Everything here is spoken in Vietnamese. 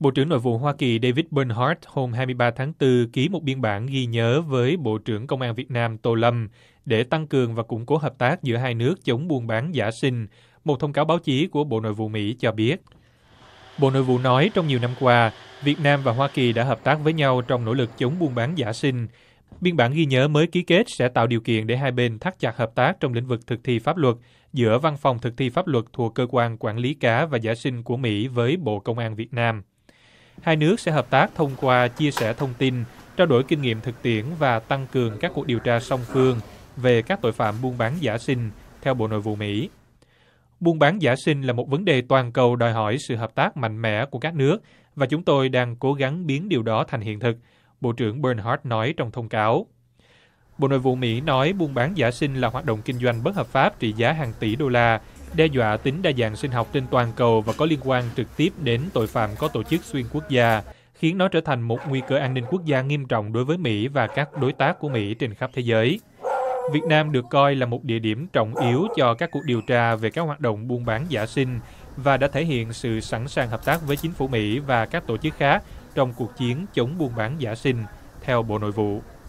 Bộ trưởng Nội vụ Hoa Kỳ David Bernhardt hôm 23 tháng 4 ký một biên bản ghi nhớ với Bộ trưởng Công an Việt Nam Tô Lâm để tăng cường và củng cố hợp tác giữa hai nước chống buôn bán giả sinh, một thông cáo báo chí của Bộ Nội vụ Mỹ cho biết. Bộ Nội vụ nói trong nhiều năm qua, Việt Nam và Hoa Kỳ đã hợp tác với nhau trong nỗ lực chống buôn bán giả sinh. Biên bản ghi nhớ mới ký kết sẽ tạo điều kiện để hai bên thắt chặt hợp tác trong lĩnh vực thực thi pháp luật giữa Văn phòng thực thi pháp luật thuộc Cơ quan Quản lý cá và giả sinh của Mỹ với Bộ Công an Việt Nam hai nước sẽ hợp tác thông qua chia sẻ thông tin trao đổi kinh nghiệm thực tiễn và tăng cường các cuộc điều tra song phương về các tội phạm buôn bán giả sinh theo bộ nội vụ mỹ buôn bán giả sinh là một vấn đề toàn cầu đòi hỏi sự hợp tác mạnh mẽ của các nước và chúng tôi đang cố gắng biến điều đó thành hiện thực bộ trưởng bernhard nói trong thông cáo bộ nội vụ mỹ nói buôn bán giả sinh là hoạt động kinh doanh bất hợp pháp trị giá hàng tỷ đô la đe dọa tính đa dạng sinh học trên toàn cầu và có liên quan trực tiếp đến tội phạm có tổ chức xuyên quốc gia, khiến nó trở thành một nguy cơ an ninh quốc gia nghiêm trọng đối với Mỹ và các đối tác của Mỹ trên khắp thế giới. Việt Nam được coi là một địa điểm trọng yếu cho các cuộc điều tra về các hoạt động buôn bán giả sinh và đã thể hiện sự sẵn sàng hợp tác với chính phủ Mỹ và các tổ chức khác trong cuộc chiến chống buôn bán giả sinh, theo Bộ Nội vụ.